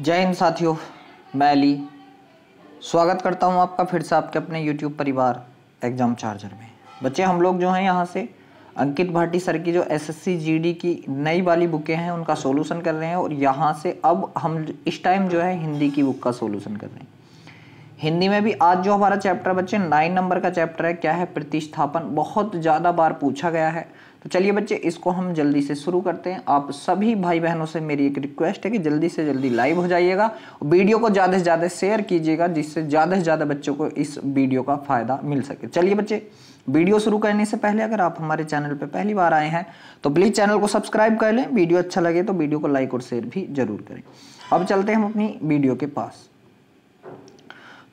जय हिंद साथियों मैं अली स्वागत करता हूं आपका फिर से आपके अपने यूट्यूब परिवार एग्ज़ाम चार्जर में बच्चे हम लोग जो हैं यहां से अंकित भाटी सर की जो एसएससी जीडी की नई वाली बुकें हैं उनका सोल्यूशन कर रहे हैं और यहां से अब हम इस टाइम जो है हिंदी की बुक का सोल्यूशन कर रहे हैं हिंदी में भी आज जो हमारा चैप्टर बच्चे नाइन नंबर का चैप्टर है क्या है प्रतिष्ठापन बहुत ज़्यादा बार पूछा गया है तो चलिए बच्चे इसको हम जल्दी से शुरू करते हैं आप सभी भाई बहनों से मेरी एक रिक्वेस्ट है कि जल्दी से जल्दी लाइव हो जाइएगा वीडियो को ज़्यादा से ज़्यादा शेयर कीजिएगा जिससे ज़्यादा से ज़्यादा बच्चों को इस वीडियो का फ़ायदा मिल सके चलिए बच्चे वीडियो शुरू करने से पहले अगर आप हमारे चैनल पर पहली बार आए हैं तो प्लीज़ चैनल को सब्सक्राइब कर लें वीडियो अच्छा लगे तो वीडियो को लाइक और शेयर भी जरूर करें अब चलते हैं हम अपनी वीडियो के पास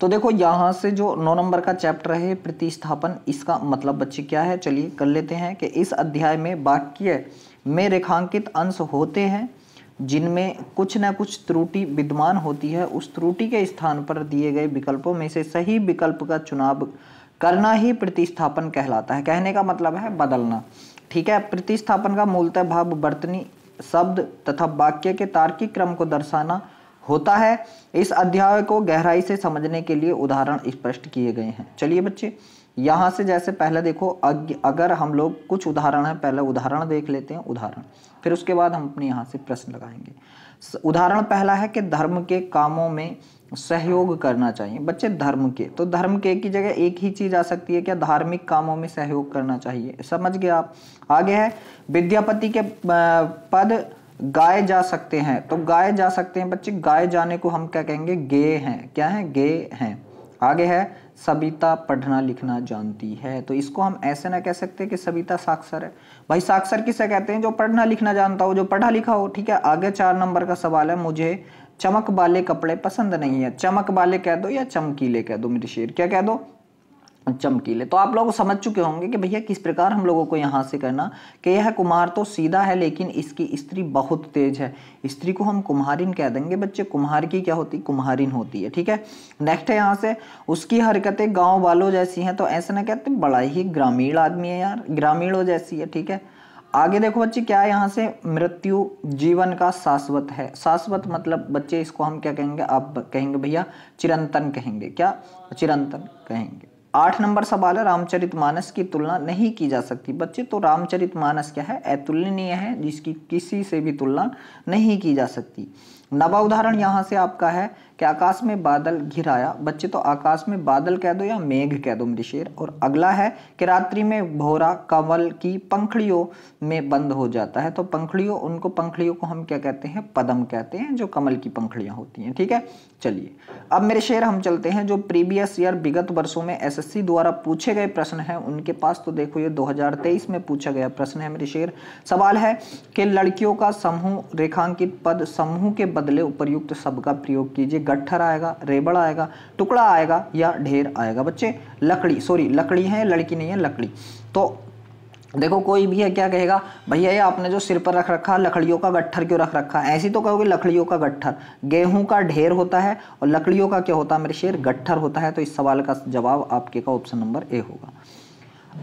तो देखो यहाँ से जो नौ नंबर का चैप्टर है प्रतिस्थापन इसका मतलब बच्चे क्या है चलिए कर लेते हैं कि इस अध्याय में वाक्य में रेखांकित अंश होते हैं जिनमें कुछ ना कुछ त्रुटि विद्यमान होती है उस त्रुटि के स्थान पर दिए गए विकल्पों में से सही विकल्प का चुनाव करना ही प्रतिस्थापन कहलाता है कहने का मतलब है बदलना ठीक है प्रतिस्थापन का मूलतः भाव वर्तनी शब्द तथा वाक्य के तार्किक क्रम को दर्शाना होता है इस अध्याय को गहराई से समझने के लिए उदाहरण स्पष्ट किए गए हैं चलिए बच्चे यहाँ से जैसे पहले देखो अगर हम लोग कुछ उदाहरण है पहले उदाहरण देख लेते हैं उदाहरण फिर उसके बाद हम अपने यहाँ से प्रश्न लगाएंगे उदाहरण पहला है कि धर्म के कामों में सहयोग करना चाहिए बच्चे धर्म के तो धर्म के की जगह एक ही चीज़ आ सकती है क्या धार्मिक कामों में सहयोग करना चाहिए समझ गए आप आगे है विद्यापति के पद गाए जा सकते हैं तो गाए जा सकते हैं बच्चे गाए जाने को हम क्या कहेंगे गे हैं क्या है गे हैं आगे है सबिता पढ़ना लिखना जानती है तो इसको हम ऐसे ना कह सकते कि सबिता साक्षर है भाई साक्षर किसे कहते हैं जो पढ़ना लिखना जानता हो जो पढ़ा लिखा हो ठीक है आगे चार नंबर का सवाल है मुझे चमक वाले कपड़े पसंद नहीं है चमक वाले कह दो या चमकीले कह दो मेरे शेर क्या कह दो चमकीले तो आप लोग समझ चुके होंगे कि भैया किस प्रकार हम लोगों को यहाँ से करना कि यह कुमार तो सीधा है लेकिन इसकी स्त्री बहुत तेज है स्त्री को हम कुम्हारिन कह देंगे बच्चे कुम्हार की क्या होती कुम्हारिन होती है ठीक है नेक्स्ट है यहाँ से उसकी हरकतें गाँव वालों जैसी हैं तो ऐसे ना कहते बड़ा ही ग्रामीण आदमी है यार ग्रामीणों जैसी है ठीक है आगे देखो बच्चे क्या यहाँ से मृत्यु जीवन का शाश्वत है शाश्वत मतलब बच्चे इसको हम क्या कहेंगे आप कहेंगे भैया चिरंतन कहेंगे क्या चिरंतन कहेंगे आठ नंबर सवाल है रामचरितमानस की तुलना नहीं की जा सकती बच्चे तो रामचरितमानस क्या है अतुलनीय है जिसकी किसी से भी तुलना नहीं की जा सकती नवा उदाहरण यहाँ से आपका है कि आकाश में बादल घिराया बच्चे तो आकाश में बादल कह दो या मेघ कह दो मेरे शेर और अगला है कि रात्रि में भोरा कंवल की पंखड़ियों में बंद हो जाता है तो पंखड़ियों उनको पंखड़ियों को हम क्या कहते हैं पदम कहते हैं जो कमल की पंखड़ियाँ होती हैं ठीक है चलिए अब मेरे शेर हम चलते हैं जो प्रीवियस ईयर विगत वर्षों में एस द्वारा पूछे गए प्रश्न हैं उनके पास तो देखो ये दो में पूछा गया प्रश्न है मेरे शेर सवाल है कि लड़कियों का समूह रेखांकित पद समूह के बदले उपरयुक्त शब्द का प्रयोग कीजिए गट्ठर आएगा रेबड़ आएगा टुकड़ा आएगा या ढेर आएगा बच्चे लकड़ी सॉरी लकड़ी है लड़की नहीं है लकड़ी तो देखो कोई भी है क्या कहेगा भैया ये आपने जो सिर पर रख रखा लकड़ियों का गट्ठर क्यों रख रखा ऐसी तो कहोगे लकड़ियों का गट्ठर गेहूं का ढेर होता है और लकड़ियों का क्या होता है मेरे शेर गट्ठर होता है तो इस सवाल का जवाब आपके का ऑप्शन नंबर ए होगा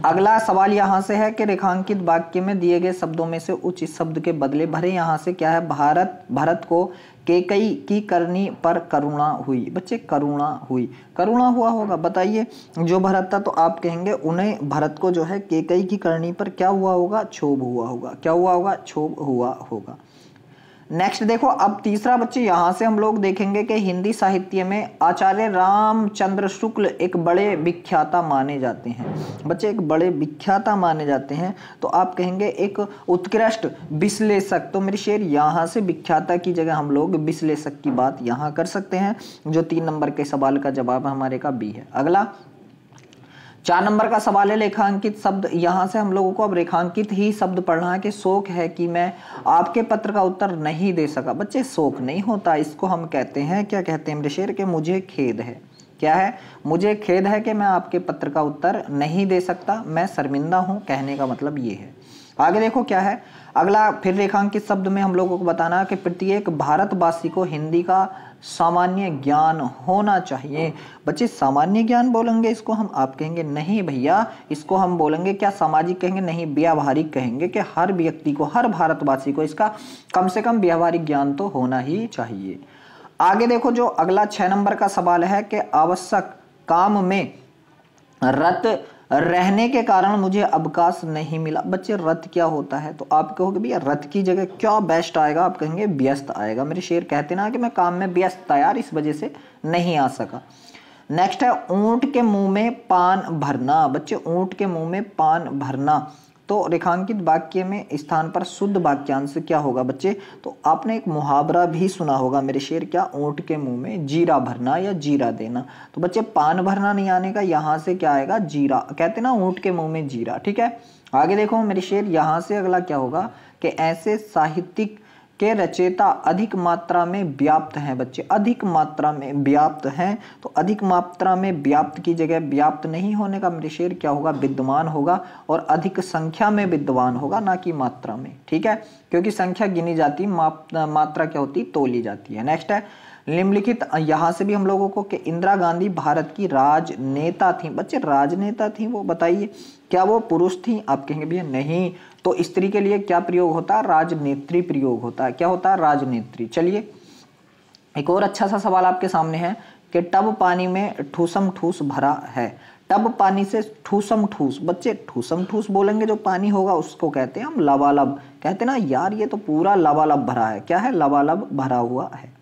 अगला सवाल यहाँ से है कि रेखांकित वाक्य में दिए गए शब्दों में से उचित शब्द के बदले भरे यहाँ से क्या है भारत भारत को के कई की करनी पर करुणा हुई बच्चे करुणा हुई करुणा हुआ होगा बताइए जो भरत था तो आप कहेंगे उन्हें भरत को जो है के कई की करनी पर क्या हुआ होगा क्षोभ हुआ होगा क्या हुआ होगा क्षोभ हुआ होगा नेक्स्ट देखो अब तीसरा बच्चे यहाँ से हम लोग देखेंगे कि हिंदी साहित्य में आचार्य रामचंद्र शुक्ल एक बड़े विख्याता माने जाते हैं बच्चे एक बड़े विख्याता माने जाते हैं तो आप कहेंगे एक उत्कृष्ट विश्लेषक तो मेरी शेर यहाँ से विख्याता की जगह हम लोग विश्लेषक की बात यहाँ कर सकते हैं जो तीन नंबर के सवाल का जवाब हमारे का बी है अगला चार नंबर का सवाल है रेखांकित शब्द यहाँ से हम लोगों को अब रेखांकित ही शब्द पढ़ना है कि शोक है कि मैं आपके पत्र का उत्तर नहीं दे सका बच्चे शोक नहीं होता इसको हम कहते हैं क्या कहते हैं मृशेर के मुझे खेद है क्या है मुझे खेद है कि मैं आपके पत्र का उत्तर नहीं दे सकता मैं शर्मिंदा हूँ कहने का मतलब ये है आगे देखो क्या है अगला फिर रेखांकित शब्द में हम लोगों को बताना कि प्रत्येक भारतवासी को हिंदी का सामान्य ज्ञान होना चाहिए बच्चे सामान्य ज्ञान बोलेंगे इसको हम आप कहेंगे नहीं भैया इसको हम बोलेंगे क्या सामाजिक कहेंगे नहीं व्यावहारिक कहेंगे कि हर व्यक्ति को हर भारतवासी को इसका कम से कम व्यावहारिक ज्ञान तो होना ही चाहिए आगे देखो जो अगला छह नंबर का सवाल है कि आवश्यक काम में रत रहने के कारण मुझे अवकाश नहीं मिला बच्चे रथ क्या होता है तो आप कहोगे भैया रथ की जगह क्या बेस्ट आएगा आप कहेंगे व्यस्त आएगा मेरे शेर कहते ना कि मैं काम में व्यस्त था यार इस वजह से नहीं आ सका नेक्स्ट है ऊँट के मुंह में पान भरना बच्चे ऊँट के मुंह में पान भरना तो रेखांकित वाक्य में स्थान पर शुद्ध वाक्यांश क्या होगा बच्चे तो आपने एक मुहावरा भी सुना होगा मेरे शेर क्या ऊँट के मुंह में जीरा भरना या जीरा देना तो बच्चे पान भरना नहीं आने का यहाँ से क्या आएगा जीरा कहते ना ऊँट के मुंह में जीरा ठीक है आगे देखो मेरे शेर यहाँ से अगला क्या होगा कि ऐसे साहित्यिक के रचेता अधिक मात्रा में व्याप्त हैं बच्चे अधिक मात्रा में व्याप्त हैं तो अधिक मात्रा में व्याप्त की जगह व्याप्त नहीं होने का मृशेर क्या होगा विद्वान होगा और अधिक संख्या में विद्वान होगा ना कि मात्रा में ठीक है क्योंकि संख्या गिनी जाती मात्रा क्या होती तोली जाती है नेक्स्ट है निम्नलिखित यहाँ से भी हम लोगों को कि इंदिरा गांधी भारत की राजनेता थी बच्चे राजनेता थी वो बताइए क्या वो पुरुष थी आप कहेंगे भैया नहीं तो स्त्री के लिए क्या प्रयोग होता है राजनेत्री प्रयोग होता है क्या होता है राजनेत्री चलिए एक और अच्छा सा सवाल आपके सामने है कि टब पानी में ठूसम ठूस भरा है टब पानी से ठूसम ठूस बच्चे ठूसम ठूस बोलेंगे जो पानी होगा उसको कहते हैं हम लबालब कहते ना यार ये तो पूरा लबालब भरा है क्या है लबालब भरा हुआ है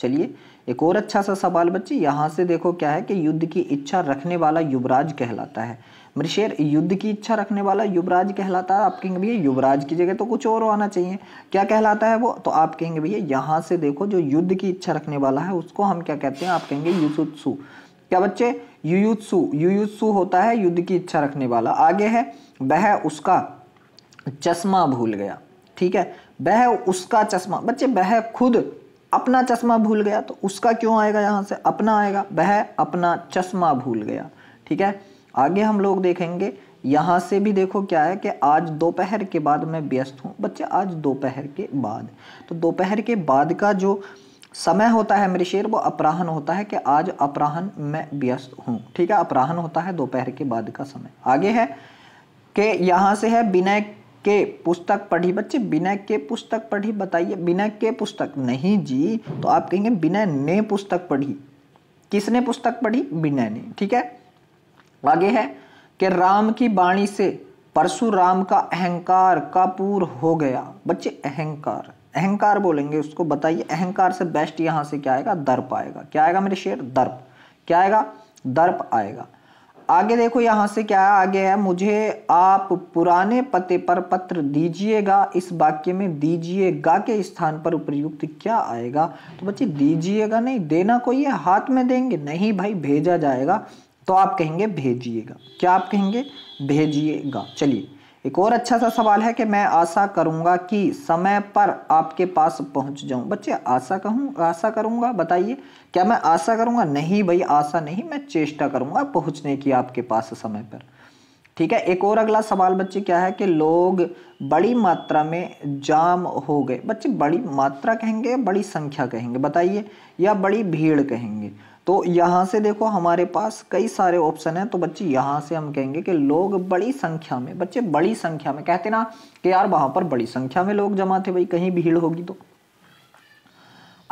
चलिए एक और अच्छा सा सवाल बच्चे यहाँ से देखो क्या है कि युद्ध की इच्छा रखने वाला युवराज कहलाता है मृषेर युद्ध की इच्छा रखने वाला युवराज कहलाता है आप कहेंगे भैया युवराज की जगह तो कुछ और आना चाहिए क्या कहलाता है वो तो आप कहेंगे भैया यहाँ से देखो जो युद्ध की इच्छा रखने वाला है उसको हम क्या कहते हैं आप कहेंगे युसुत्सु क्या बच्चे युयुत्सु युयुत्सु होता है युद्ध की इच्छा रखने वाला आगे है वह उसका चश्मा भूल गया ठीक है वह उसका चश्मा बच्चे वह खुद अपना चश्मा भूल गया तो उसका क्यों आएगा यहाँ से अपना आएगा वह अपना चश्मा भूल गया ठीक है आगे हम लोग देखेंगे यहाँ से भी देखो क्या है कि आज दोपहर के बाद मैं व्यस्त हूँ बच्चे आज दोपहर के बाद तो दोपहर के बाद का जो समय होता है मेरे शेर वो अपराहन होता है कि आज अपराहन मैं व्यस्त हूँ ठीक है अपराहन होता है दोपहर के बाद का समय आगे है कि यहाँ से है विनय के पुस्तक पढ़ी बच्चे विनय के पुस्तक पढ़ी बताइए विनय के पुस्तक नहीं जी तो आप कहेंगे विनय ने पुस्तक पढ़ी किसने पुस्तक पढ़ी विनय ने ठीक है आगे है कि राम की बाणी से परशुराम का अहंकार का पूर हो गया बच्चे अहंकार अहंकार बोलेंगे उसको बताइए अहंकार से बेस्ट यहाँ से क्या आएगा दर्प आएगा क्या आएगा मेरे शेर दर्प क्या आएगा दर्प आएगा आगे देखो यहाँ से क्या है आगे है मुझे आप पुराने पते पर पत्र दीजिएगा इस वाक्य में दीजिएगा के स्थान पर उपयुक्त क्या आएगा तो बच्चे दीजिएगा नहीं देना कोई है हाथ में देंगे नहीं भाई भेजा जाएगा तो आप कहेंगे भेजिएगा क्या आप कहेंगे भेजिएगा चलिए एक और अच्छा सा सवाल है कि मैं आशा करूंगा कि समय पर आपके पास पहुंच जाऊं बच्चे आशा कहूँ आशा करूंगा बताइए क्या मैं आशा करूंगा नहीं भाई आशा नहीं मैं चेष्टा करूंगा पहुंचने की आपके पास समय पर ठीक है एक और अगला सवाल बच्चे क्या है कि लोग बड़ी मात्रा में जाम हो गए बच्चे बड़ी मात्रा कहेंगे बड़ी संख्या कहेंगे बताइए या बड़ी भीड़ कहेंगे तो यहाँ से देखो हमारे पास कई सारे ऑप्शन हैं तो बच्चे यहाँ से हम कहेंगे कि लोग बड़ी संख्या में बच्चे बड़ी संख्या में कहते ना कि यार वहां पर बड़ी संख्या में लोग जमा थे भाई कहीं भीड़ होगी तो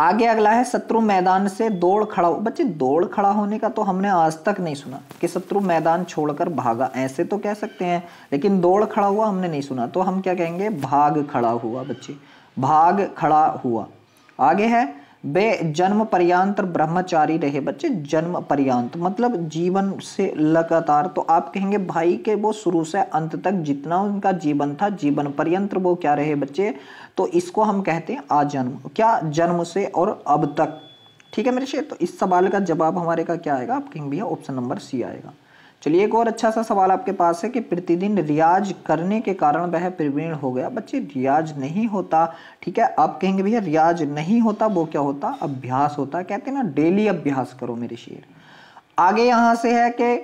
आगे अगला है शत्रु मैदान से दौड़ खड़ा हो बच्चे दौड़ खड़ा होने का तो हमने आज तक नहीं सुना कि शत्रु मैदान छोड़कर भागा ऐसे तो कह सकते हैं लेकिन दौड़ खड़ा हुआ हमने नहीं सुना तो हम क्या कहेंगे भाग खड़ा हुआ बच्चे भाग खड़ा हुआ आगे है वे जन्म पर्यांत ब्रह्मचारी रहे बच्चे जन्म पर्यांत मतलब जीवन से लगातार तो आप कहेंगे भाई के वो शुरू से अंत तक जितना उनका जीवन था जीवन पर्यंत वो क्या रहे बच्चे तो इसको हम कहते हैं आजन्म क्या जन्म से और अब तक ठीक है मेरे शेर तो इस सवाल का जवाब हमारे का क्या आएगा आप कहेंगे भैया ऑप्शन नंबर सी आएगा चलिए एक और अच्छा सा सवाल आपके पास है कि प्रतिदिन रियाज करने के कारण वह प्रवीण हो गया बच्चे रियाज नहीं होता ठीक है आप कहेंगे भैया रियाज नहीं होता वो क्या होता अभ्यास होता कहते हैं ना डेली अभ्यास करो मेरे शेर आगे यहां से है कि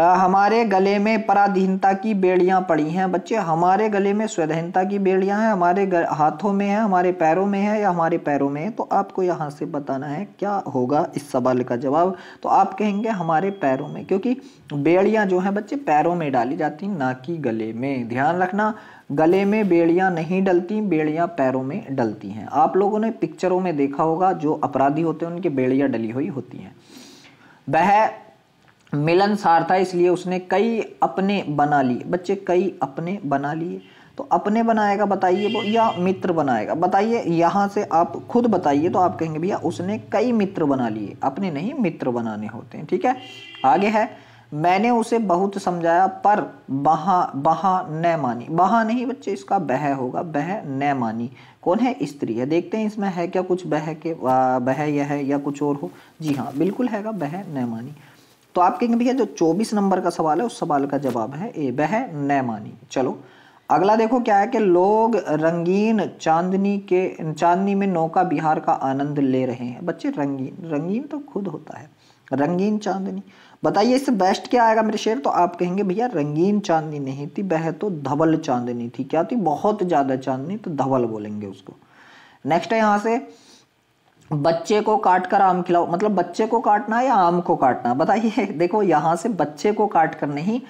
हमारे गले में पराधीनता की बेड़ियाँ पड़ी हैं बच्चे हमारे गले में स्वधीनता की बेड़ियाँ हैं हमारे गर, हाथों में है हमारे पैरों में है या हमारे पैरों में है तो आपको यहाँ से बताना है क्या होगा इस सवाल का जवाब तो आप कहेंगे हमारे पैरों में क्योंकि बेड़ियाँ जो हैं बच्चे पैरों में डाली जाती ना कि गले में ध्यान रखना गले में बेड़ियाँ नहीं डलती बेड़ियाँ पैरों में डलती हैं आप लोगों ने पिक्चरों में देखा होगा जो अपराधी होते हैं उनकी बेड़ियाँ डली हुई होती हैं वह मिलनसार था इसलिए उसने कई अपने बना लिए बच्चे कई अपने बना लिए तो अपने बनाएगा बताइए वो या मित्र बनाएगा बताइए यहाँ से आप खुद बताइए तो आप कहेंगे भैया उसने कई मित्र बना लिए अपने नहीं मित्र बनाने होते हैं ठीक है आगे है मैंने उसे बहुत समझाया पर बहा बहा न मानी बहा नहीं बच्चे इसका बह होगा बह न मानी कौन है स्त्री है देखते हैं इसमें है क्या कुछ बह के बह यह है या कुछ और हो जी हाँ बिल्कुल हैगा बह न मानी तो आप कहेंगे भैया जो 24 नंबर का सवाल है उस सवाल का जवाब है ए बह न मानी चलो अगला देखो क्या है कि लोग रंगीन चांदनी के चांदनी में नौका बिहार का आनंद ले रहे हैं बच्चे रंगीन रंगीन तो खुद होता है रंगीन चांदनी बताइए इससे बेस्ट क्या आएगा मेरे शेर तो आप कहेंगे भैया रंगीन चांदनी नहीं थी बह तो धवल चांदनी थी क्या थी बहुत ज़्यादा चांदनी तो धवल बोलेंगे उसको नेक्स्ट है यहाँ से बच्चे को काट कर आम खिलाओ मतलब बच्चे को काटना या आम को काटना बताइए देखो यहाँ से बच्चे को काट कर नहीं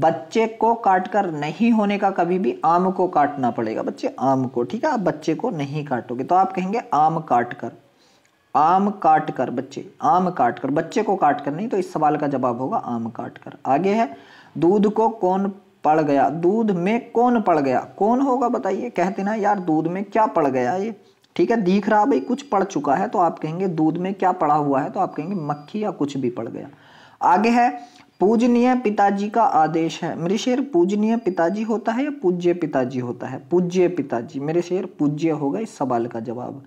बच्चे को काट कर नहीं होने का कभी भी आम को काटना पड़ेगा बच्चे आम को ठीक है आप बच्चे को नहीं काटोगे तो आप कहेंगे आम काट कर आम काट कर बच्चे आम काट कर बच्चे को काट कर नहीं तो इस सवाल का जवाब होगा आम काट कर आगे है दूध को कौन पड़ गया दूध में कौन पड़ गया कौन होगा बताइए कहते ना यार दूध में क्या पड़ गया ये ठीक है दिख रहा भाई कुछ पड़ चुका है तो आप कहेंगे दूध में क्या पड़ा हुआ है तो आप कहेंगे मक्खी या कुछ भी पड़ गया आगे है पूजनीय पिताजी का आदेश है मेरे शेर पूजनीय पिताजी होता है या पूज्य पिताजी होता है पूज्य पिताजी मेरे शेर पूज्य होगा इस सवाल का जवाब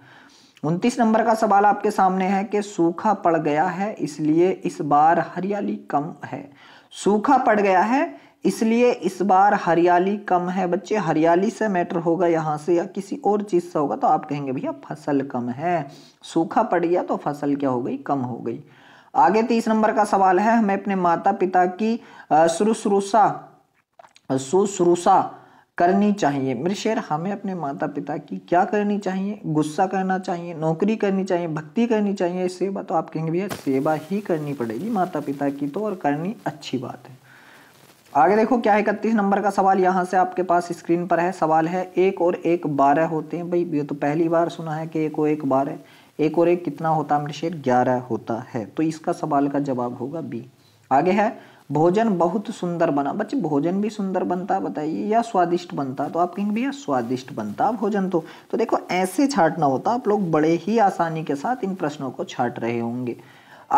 उनतीस नंबर का सवाल आपके सामने है कि सूखा पड़ गया है इसलिए इस बार हरियाली कम है सूखा पड़ गया है इसलिए इस बार हरियाली कम है बच्चे हरियाली से मैटर होगा यहाँ से या किसी और चीज़ से होगा तो आप कहेंगे भैया फसल कम है सूखा पड़ गया तो फसल क्या हो गई कम हो गई आगे तीस नंबर का सवाल है हमें अपने माता पिता की शुश्रूषा शुश्रूषा करनी चाहिए मेरे शेर हमें अपने माता पिता की क्या करनी चाहिए गुस्सा करना चाहिए नौकरी करनी चाहिए भक्ति करनी चाहिए सेवा तो आप कहेंगे भैया सेवा ही करनी पड़ेगी माता पिता की तो और करनी अच्छी बात है आगे देखो क्या है इकतीस नंबर का सवाल यहाँ से आपके पास स्क्रीन पर है सवाल है एक और एक बारह होते हैं भाई ये तो पहली बार सुना है कि एक और एक बारह एक और एक कितना होता है अमृतशेर ग्यारह होता है तो इसका सवाल का जवाब होगा बी आगे है भोजन बहुत सुंदर बना बच्चे भोजन भी सुंदर बनता बताइए या स्वादिष्ट बनता तो आप कहेंगे भैया स्वादिष्ट बनता भोजन तो तो देखो ऐसे छाटना होता आप लोग बड़े ही आसानी के साथ इन प्रश्नों को छाट रहे होंगे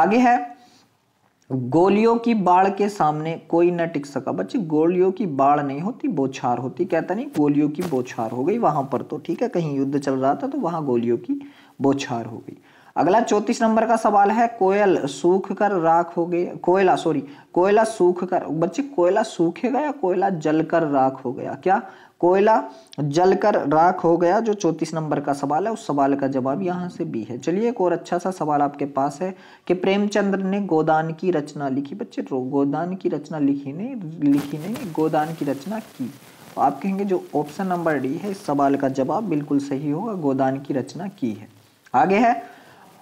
आगे है गोलियों की बाढ़ के सामने कोई न टिक सका बच्चे गोलियों की बाढ़ नहीं होती बोछार होती कहता नहीं गोलियों की बोछार हो गई वहां पर तो ठीक है कहीं युद्ध चल रहा था तो वहां गोलियों की बोछार हो गई अगला चौतीस नंबर का सवाल है कोयल सूख कर राख हो गया कोयला सॉरी कोयला सूख कर बच्चे कोयला सूखेगा या कोयला जल कर राख हो गया क्या कोयला जल कर राख हो गया जो चौंतीस नंबर का सवाल है उस सवाल का जवाब यहाँ से भी है चलिए एक और अच्छा सा सवाल आपके पास है कि प्रेमचंद्र ने गोदान की रचना लिखी बच्चे गोदान की रचना लिखी नहीं लिखी नहीं गोदान की रचना की तो आप कहेंगे जो ऑप्शन नंबर डी है इस सवाल का जवाब बिल्कुल सही होगा गोदान की रचना की है आगे है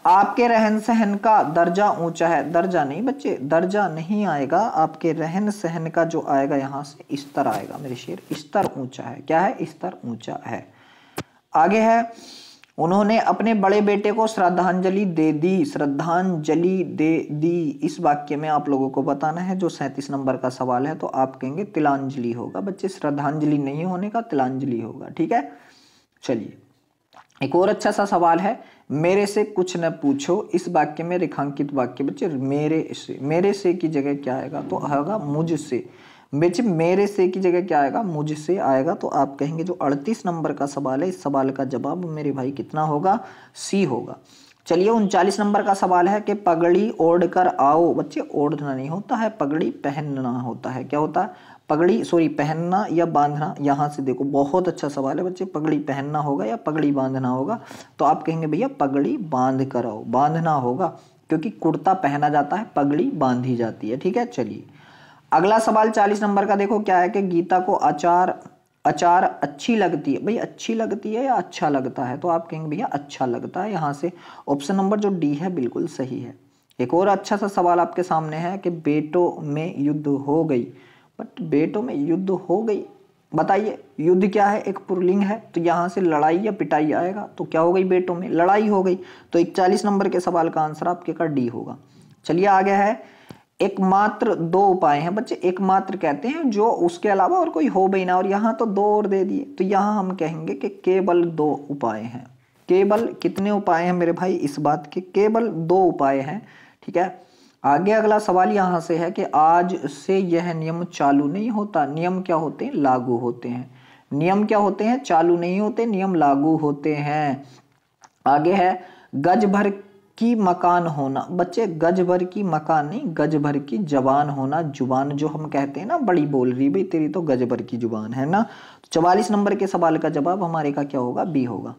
आपके रहन सहन का दर्जा ऊंचा है दर्जा नहीं बच्चे दर्जा नहीं आएगा आपके रहन सहन का जो आएगा यहाँ से स्तर आएगा मेरे शेर स्तर ऊंचा है क्या है स्तर ऊंचा है आगे है उन्होंने अपने बड़े बेटे को श्रद्धांजलि दे दी श्रद्धांजलि दे दी इस वाक्य में आप लोगों को बताना है जो सैंतीस नंबर का सवाल है तो आप कहेंगे तिलांजलि होगा बच्चे श्रद्धांजलि नहीं होने का तिलांजलि होगा ठीक है चलिए एक और अच्छा सा सवाल है मेरे से कुछ न पूछो इस वाक्य में रेखांकित वाक्य बच्चे मेरे से मेरे से की जगह क्या आएगा तो आएगा मुझसे बच्चे मेरे से की जगह क्या आएगा मुझसे आएगा तो आप कहेंगे जो 38 नंबर का सवाल है इस सवाल का जवाब मेरे भाई कितना होगा सी होगा चलिए उनचालीस नंबर का सवाल है कि पगड़ी ओढ़ कर आओ बच्चे ओढ़ना नहीं होता है पगड़ी पहनना होता है क्या होता है पगड़ी सॉरी पहनना या बांधना यहाँ से देखो बहुत अच्छा सवाल है बच्चे पगड़ी पहनना होगा या पगड़ी बांधना होगा तो आप कहेंगे भैया पगड़ी बांध कर आओ बांधना होगा क्योंकि कुर्ता पहना जाता है पगड़ी बांधी जाती है ठीक है चलिए अगला सवाल चालीस नंबर का देखो क्या है कि गीता को आचार अचार अच्छी लगती है भाई अच्छी लगती है या अच्छा लगता है तो आप कहेंगे भैया अच्छा लगता है यहाँ से ऑप्शन नंबर जो डी है बिल्कुल सही है एक और अच्छा सा सवाल आपके सामने है कि बेटों में युद्ध हो गई बट बेटों में युद्ध हो गई बताइए युद्ध क्या है एक पुरलिंग है तो यहाँ से लड़ाई या पिटाई आएगा तो क्या हो गई बेटों में लड़ाई हो गई तो इकचालीस नंबर के सवाल का आंसर आपके का डी होगा चलिए आगे है एकमात्र दो उपाय हैं बच्चे एकमात्र कहते हैं जो उसके अलावा और कोई हो भी ना और यहाँ तो दो और दे दिए तो यहाँ हम कहेंगे कि केवल दो उपाय हैं केवल कितने उपाय हैं मेरे भाई इस बात के केवल दो उपाय हैं ठीक है आगे अगला सवाल यहाँ से है कि आज से यह नियम चालू नहीं होता नियम क्या होते हैं लागू होते हैं नियम क्या होते हैं चालू नहीं होते नियम लागू होते हैं आगे है गज भर की मकान होना बच्चे गज भर की मकान नहीं गज भर की जबान होना जुबान जो हम कहते हैं ना बड़ी बोल रही भाई तेरी तो गज भर की जुबान है ना तो चवालीस नंबर के सवाल का जवाब हमारे का क्या होगा बी होगा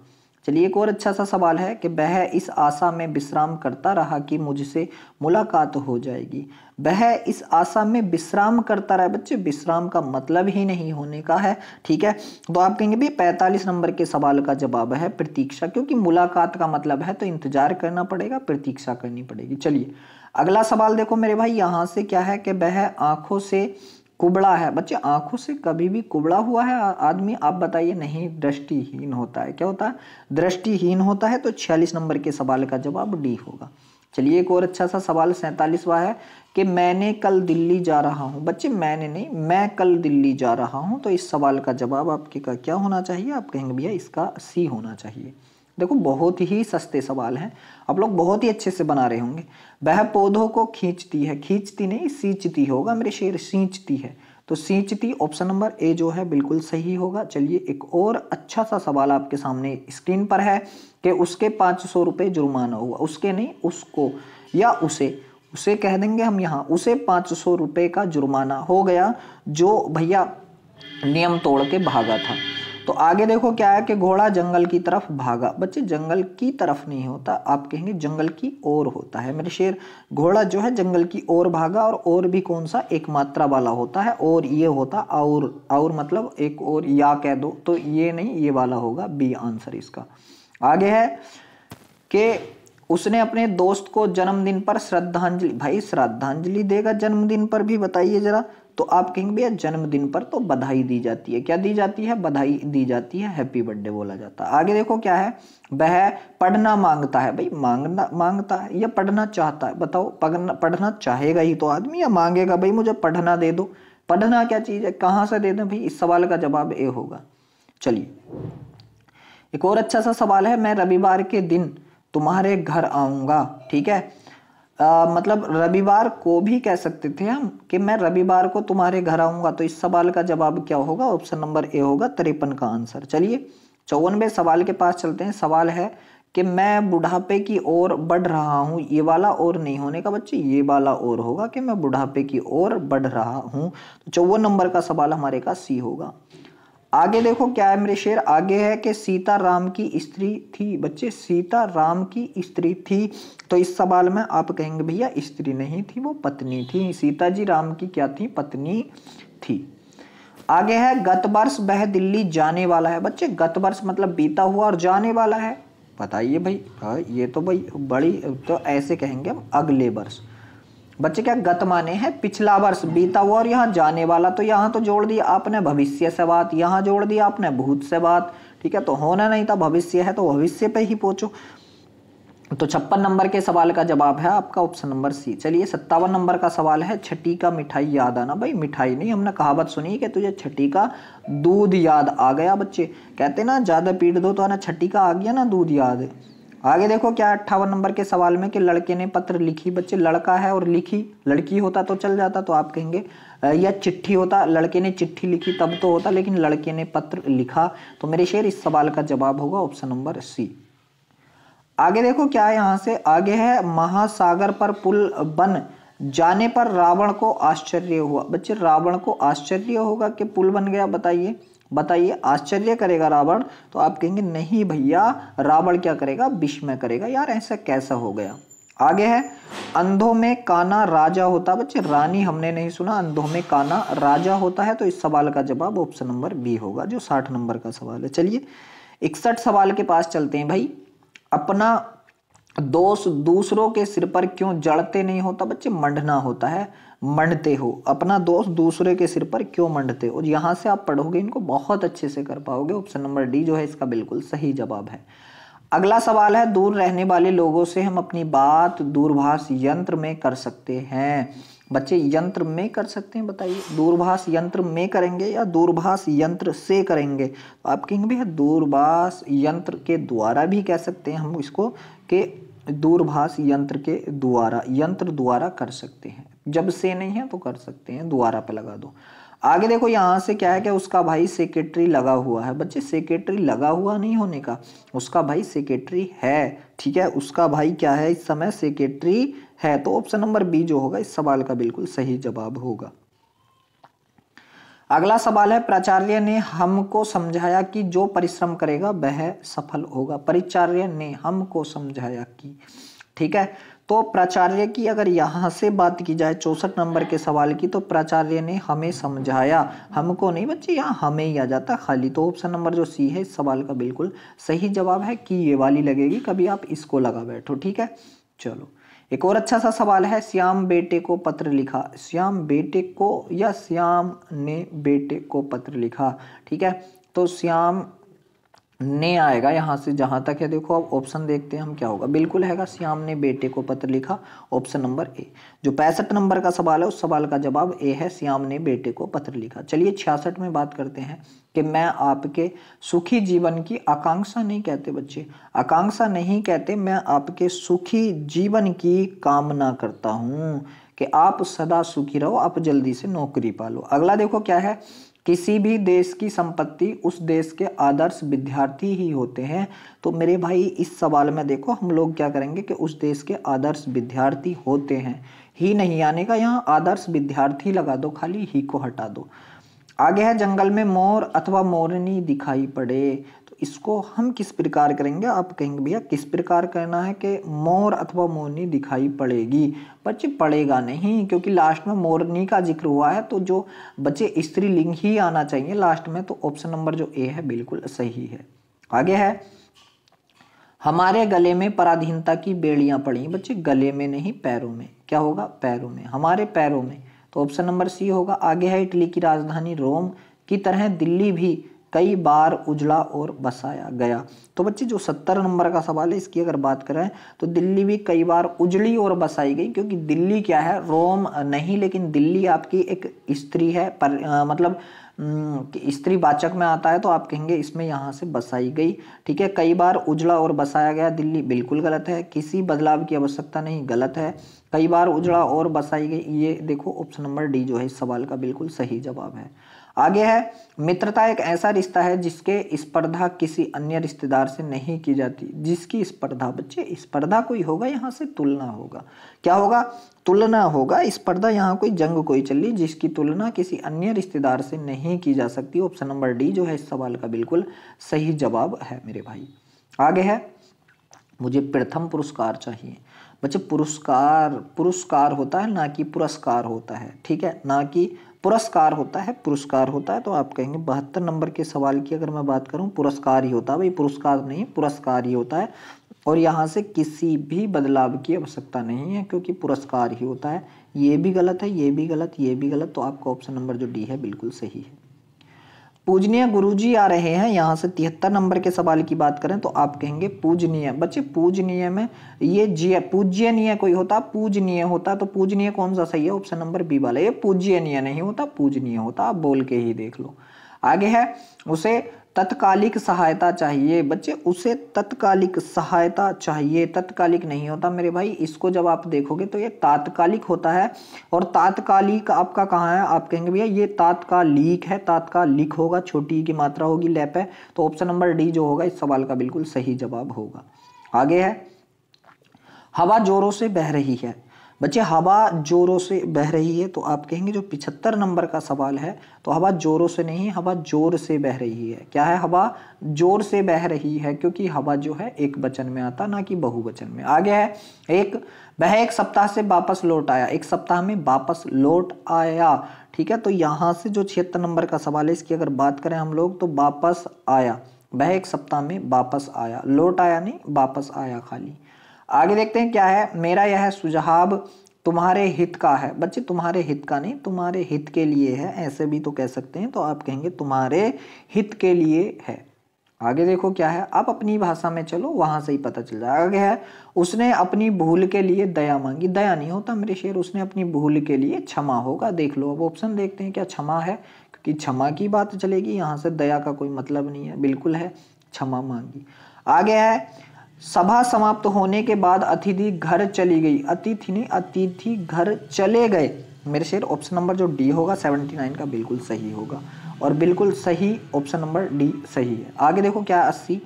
चलिए एक और अच्छा सा सवाल है कि वह इस आशा में विश्राम करता रहा कि मुझसे मुलाकात हो जाएगी वह इस आशा में विश्राम करता रहा बच्चे विश्राम का मतलब ही नहीं होने का है ठीक है तो आप कहेंगे भाई पैंतालीस नंबर के सवाल का जवाब है प्रतीक्षा क्योंकि मुलाकात का मतलब है तो इंतजार करना पड़ेगा प्रतीक्षा करनी पड़ेगी चलिए अगला सवाल देखो मेरे भाई यहाँ से क्या है कि वह आँखों से कुबड़ा है बच्चे आंखों से कभी भी कुबड़ा हुआ है आदमी आप बताइए नहीं दृष्टिहीन होता है क्या होता है दृष्टिहीन होता है तो छियालीस नंबर के सवाल का जवाब डी होगा चलिए एक और अच्छा सा सवाल सैंतालीसवा है कि मैंने कल दिल्ली जा रहा हूँ बच्चे मैंने नहीं मैं कल दिल्ली जा रहा हूँ तो इस सवाल का जवाब आपके का क्या होना चाहिए आप कहेंगे भैया इसका सी होना चाहिए देखो बहुत ही सस्ते सवाल हैं आप लोग बहुत ही अच्छे से बना रहे होंगे वह पौधों को खींचती है खींचती नहीं सींचती होगा मेरे शेर सींचती है तो सींचती ऑप्शन नंबर ए जो है बिल्कुल सही होगा चलिए एक और अच्छा सा सवाल आपके सामने स्क्रीन पर है कि उसके पाँच सौ रुपये जुर्माना हुआ उसके नहीं उसको या उसे उसे कह देंगे हम यहाँ उसे पाँच सौ रुपये का जुर्माना हो गया जो भैया नियम तोड़ के भागा था तो आगे देखो क्या है कि घोड़ा जंगल की तरफ भागा बच्चे जंगल की तरफ नहीं होता आप कहेंगे जंगल की ओर होता है मेरे शेर घोड़ा जो है जंगल की ओर भागा और और भी कौन सा एक मात्रा वाला होता है और ये होता और और मतलब एक और या कह दो तो ये नहीं ये वाला होगा बी आंसर इसका आगे है कि उसने अपने दोस्त को जन्मदिन पर श्रद्धांजलि भाई श्रद्धांजलि देगा जन्मदिन पर भी बताइए जरा तो आप कहेंगे भैया जन्मदिन पर तो बधाई दी जाती है क्या दी जाती है बधाई दी जाती है हैप्पी बर्थडे बोला जाता है आगे देखो क्या है वह पढ़ना मांगता है भाई मांगना मांगता है या पढ़ना चाहता है बताओ पढ़ना पढ़ना चाहेगा ही तो आदमी या मांगेगा भाई मुझे पढ़ना दे दो पढ़ना क्या चीज़ है कहाँ से दे दें भाई इस सवाल का जवाब ये होगा चलिए एक और अच्छा सा सवाल है मैं रविवार के दिन तुम्हारे घर आऊंगा ठीक है आ, मतलब रविवार को भी कह सकते थे हम कि मैं रविवार को तुम्हारे घर आऊंगा तो इस सवाल का जवाब क्या होगा ऑप्शन नंबर ए होगा तिरपन का आंसर चलिए चौवनवे सवाल के पास चलते हैं सवाल है कि मैं बुढ़ापे की ओर बढ़ रहा हूँ ये वाला और नहीं होने का बच्चे ये वाला और होगा कि मैं बुढ़ापे की ओर बढ़ रहा हूँ तो चौवन नंबर का सवाल हमारे का सी होगा आगे देखो क्या है मेरे शेर आगे है कि सीता राम की स्त्री थी बच्चे सीता राम की स्त्री थी तो इस सवाल में आप कहेंगे भैया स्त्री नहीं थी वो पत्नी थी सीता जी राम की क्या थी पत्नी थी आगे है गत वर्ष वह दिल्ली जाने वाला है बच्चे गत वर्ष मतलब बीता हुआ और जाने वाला है बताइए भाई हाँ, ये तो भाई बड़ी तो ऐसे कहेंगे हम अगले वर्ष बच्चे क्या गत माने हैं पिछला वर्ष बीता हुआ और यहाँ जाने वाला तो यहाँ तो जोड़ दिया आपने भविष्य से बात यहाँ जोड़ दिया आपने भूत से बात ठीक है तो होना नहीं था भविष्य है तो भविष्य पे ही पहुंचो तो छप्पन नंबर के सवाल का जवाब है आपका ऑप्शन नंबर सी चलिए सत्तावन नंबर का सवाल है छठी का मिठाई याद आना भाई मिठाई नहीं हमने कहावत सुनी कि तुझे छठी का दूध याद आ गया बच्चे कहते ना ज़्यादा पीट दो तो ना छठी का आ गया ना दूध याद आगे देखो क्या अट्ठावन नंबर के सवाल में कि लड़के ने पत्र लिखी बच्चे लड़का है और लिखी लड़की होता तो चल जाता तो आप कहेंगे या चिट्ठी होता लड़के ने चिट्ठी लिखी तब तो होता लेकिन लड़के ने पत्र लिखा तो मेरे शेर इस सवाल का जवाब होगा ऑप्शन नंबर सी आगे देखो क्या यहां से आगे है महासागर पर पुल बन जाने पर रावण को आश्चर्य हुआ बच्चे रावण को आश्चर्य होगा कि पुल बन गया बताइए बताइए आश्चर्य करेगा रावण तो आप कहेंगे नहीं भैया रावण क्या करेगा विस्मय करेगा यार ऐसा कैसा हो गया आगे है अंधों में काना राजा होता बच्चे रानी हमने नहीं सुना अंधों में काना राजा होता है तो इस सवाल का जवाब ऑप्शन नंबर बी होगा जो साठ नंबर का सवाल है चलिए इकसठ सवाल के पास चलते हैं भाई अपना दोष दूसरों के सिर पर क्यों जड़ते नहीं होता बच्चे मंडना होता है मंडते हो अपना दोष दूसरे के सिर पर क्यों मंडते हो यहाँ से आप पढ़ोगे इनको बहुत अच्छे से कर पाओगे ऑप्शन नंबर डी जो है इसका बिल्कुल सही जवाब है अगला सवाल है दूर रहने वाले लोगों से हम अपनी बात दूरभाष यंत्र में कर सकते हैं बच्चे यंत्र में कर सकते हैं बताइए दूरभाष यंत्र में करेंगे या दूरभाष यंत्र से करेंगे तो आप कहेंगे भैया दूरभाष यंत्र के द्वारा भी कह सकते हैं हम इसको के दूरभाष यंत्र के द्वारा यंत्र द्वारा कर सकते हैं जब से नहीं है तो कर सकते हैं दोबारा पे लगा दो आगे देखो यहाँ से क्या है कि उसका भाई सेक्रेटरी लगा हुआ है बच्चे सेक्रेटरी लगा हुआ नहीं होने का उसका भाई सेक्रेटरी है ठीक है उसका भाई क्या है इस समय सेक्रेटरी है तो ऑप्शन नंबर बी जो होगा इस सवाल का बिल्कुल सही जवाब होगा अगला सवाल है प्राचार्य ने हमको समझाया कि जो परिश्रम करेगा वह सफल होगा परिचार्य ने हमको समझाया कि ठीक है तो प्राचार्य की अगर यहाँ से बात की जाए चौसठ नंबर के सवाल की तो प्राचार्य ने हमें समझाया हमको नहीं बच्चे यहाँ हमें ही आ जाता खाली तो ऑप्शन नंबर जो सी है इस सवाल का बिल्कुल सही जवाब है कि ये वाली लगेगी कभी आप इसको लगा बैठो ठीक है चलो एक और अच्छा सा सवाल है श्याम बेटे को पत्र लिखा श्याम बेटे को या श्याम ने बेटे को पत्र लिखा ठीक है तो श्याम ने आएगा यहाँ से जहाँ तक है देखो अब ऑप्शन देखते हैं हम क्या होगा बिल्कुल हैगा श्याम ने बेटे को पत्र लिखा ऑप्शन नंबर ए जो पैंसठ नंबर का सवाल है उस सवाल का जवाब ए है श्याम ने बेटे को पत्र लिखा चलिए छियासठ में बात करते हैं कि मैं आपके सुखी जीवन की आकांक्षा नहीं कहते बच्चे आकांक्षा नहीं कहते मैं आपके सुखी जीवन की कामना करता हूँ कि आप सदा सुखी रहो आप जल्दी से नौकरी पालो अगला देखो क्या है किसी भी देश की संपत्ति उस देश के आदर्श विद्यार्थी ही होते हैं तो मेरे भाई इस सवाल में देखो हम लोग क्या करेंगे कि उस देश के आदर्श विद्यार्थी होते हैं ही नहीं आने का यहाँ आदर्श विद्यार्थी लगा दो खाली ही को हटा दो आगे है जंगल में मोर अथवा मोरनी दिखाई पड़े इसको हम किस प्रकार करेंगे आप कहेंगे भैया किस प्रकार करना है कि मोर अथवा मोरनी दिखाई पड़ेगी बच्चे पड़ेगा नहीं क्योंकि लास्ट में मोरनी का जिक्र हुआ है तो जो बच्चे स्त्रीलिंग ही आना चाहिए लास्ट में तो ऑप्शन नंबर जो ए है बिल्कुल सही है आगे है हमारे गले में पराधीनता की बेड़ियां पड़ी बच्चे गले में नहीं पैरों में क्या होगा पैरों में हमारे पैरों में तो ऑप्शन नंबर सी होगा आगे है इटली की राजधानी रोम की तरह दिल्ली भी कई बार उजड़ा और बसाया गया तो बच्चे जो सत्तर नंबर का सवाल है इसकी अगर बात करें तो दिल्ली भी कई बार उजड़ी और बसाई गई क्योंकि दिल्ली क्या है रोम नहीं लेकिन दिल्ली आपकी एक स्त्री है पर आ, मतलब वाचक में आता है तो आप कहेंगे इसमें यहाँ से बसाई गई ठीक है कई बार उजड़ा और बसाया गया दिल्ली बिल्कुल गलत है किसी बदलाव की आवश्यकता नहीं गलत है कई बार उजड़ा और बसाई गई ये देखो ऑप्शन नंबर डी जो है इस सवाल का बिल्कुल सही जवाब है आगे है मित्रता एक ऐसा रिश्ता है जिसके स्पर्धा किसी अन्य रिश्तेदार से नहीं की जाती जिसकी स्पर्धा बच्चे स्पर्धा कोई होगा यहाँ से तुलना होगा क्या होगा तुलना होगा स्पर्धा यहाँ कोई जंग कोई चल रही जिसकी तुलना किसी अन्य रिश्तेदार से नहीं की जा सकती ऑप्शन नंबर डी जो है इस सवाल का बिल्कुल सही जवाब है मेरे भाई आगे है मुझे प्रथम पुरस्कार चाहिए बच्चे पुरस्कार पुरस्कार होता है ना कि पुरस्कार होता है ठीक है ना कि पुरस्कार होता है पुरस्कार होता है तो आप कहेंगे बहत्तर नंबर के सवाल की अगर मैं बात करूं पुरस्कार ही होता है भाई पुरस्कार नहीं पुरस्कार ही होता है और यहाँ से किसी भी बदलाव की आवश्यकता नहीं है क्योंकि पुरस्कार ही होता है ये भी गलत है ये भी गलत ये भी गलत तो आपका ऑप्शन नंबर जो डी है बिल्कुल सही है पूजनीय गुरुजी आ रहे हैं यहाँ से तिहत्तर नंबर के सवाल की बात करें तो आप कहेंगे पूजनीय बच्चे पूजनीय में ये जी पूज्यनीय कोई होता पूजनीय होता तो पूजनीय कौन सा सही है ऑप्शन नंबर बी वाला ये पूज्यनीय नहीं होता पूजनीय होता आप बोल के ही देख लो आगे है उसे तत्कालिक सहायता चाहिए बच्चे उसे तत्कालिक सहायता चाहिए तत्कालिक नहीं होता मेरे भाई इसको जब आप देखोगे तो ये तात्कालिक होता है और तात्कालिक आपका कहाँ है आप कहेंगे भैया ये तात्कालिक है तात्कालिक होगा छोटी की मात्रा होगी लैप है तो ऑप्शन नंबर डी जो होगा इस सवाल का बिल्कुल सही जवाब होगा आगे है हवा जोरों से बह रही है बच्चे हवा जोरों से बह रही है तो आप कहेंगे जो पिछहत्तर नंबर का सवाल है तो हवा जोरों से नहीं हवा जोर से बह रही है क्या है हवा जोर से बह रही है क्योंकि हवा जो है एक बचन में आता ना कि बहुवचन में आगे है एक वह एक सप्ताह से वापस लौट आया एक सप्ताह में वापस लौट आया ठीक है तो यहाँ से जो छिहत्तर नंबर का सवाल है इसकी अगर बात करें हम लोग तो वापस आया वह एक सप्ताह में वापस आया लौट आया नहीं वापस आया खाली आगे देखते हैं क्या है मेरा यह सुझाव तुम्हारे हित का है बच्चे तुम्हारे हित का नहीं तुम्हारे हित के लिए है ऐसे भी तो कह सकते हैं तो आप कहेंगे तुम्हारे हित के लिए है आगे देखो क्या है आप अपनी भाषा में चलो वहां से ही पता चल जाएगा आगे है उसने अपनी भूल के लिए दया मांगी दया नहीं होता मेरे शेर उसने अपनी भूल के लिए क्षमा होगा देख लो अब ऑप्शन देखते हैं क्या क्षमा है क्योंकि क्षमा की बात चलेगी यहाँ से दया का कोई मतलब नहीं है बिल्कुल है क्षमा मांगी आगे है सभा समाप्त होने के बाद अतिथि घर चली गई अतिथि ने अतिथि घर चले गए मेरे शेर ऑप्शन नंबर जो डी होगा सेवेंटी नाइन का बिल्कुल सही होगा और बिल्कुल सही ऑप्शन नंबर डी सही है आगे देखो क्या अस्सी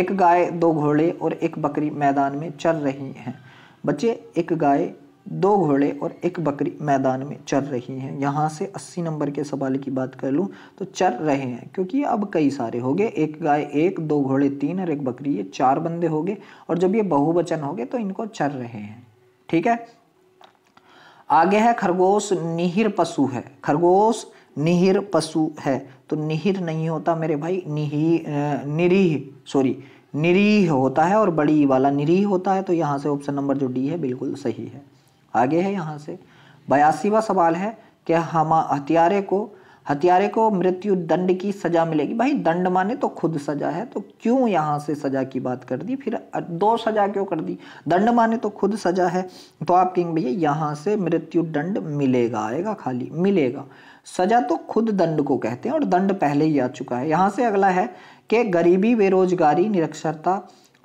एक गाय दो घोड़े और एक बकरी मैदान में चल रही हैं बच्चे एक गाय दो घोड़े और एक बकरी मैदान में चर रही हैं यहाँ से 80 नंबर के सवाल की बात कर लूँ तो चर रहे हैं क्योंकि अब कई सारे हो गए एक गाय एक दो घोड़े तीन और एक बकरी ये चार बंदे हो गए और जब ये बहुवचन हो गए तो इनको चर रहे हैं ठीक है आगे है खरगोश निहिर पशु है खरगोश निहिर पशु है तो निहिर नहीं होता मेरे भाई निही निरीह सॉरी निरीह होता है और बड़ी वाला निरीह होता है तो यहाँ से ऑप्शन नंबर जो डी है बिल्कुल सही है आगे है यहाँ से बयासीवा सवाल है कि हम हत्यारे को हत्यारे को मृत्यु दंड की सजा मिलेगी भाई दंड माने तो खुद सजा है तो क्यों यहाँ से सजा की बात कर दी फिर दो सजा क्यों कर दी दंड माने तो खुद सजा है तो आप कहेंगे भैया यहाँ से मृत्यु दंड मिलेगा आएगा खाली मिलेगा सजा तो खुद दंड को कहते हैं और दंड पहले ही आ चुका है यहाँ से अगला है कि गरीबी बेरोजगारी निरक्षरता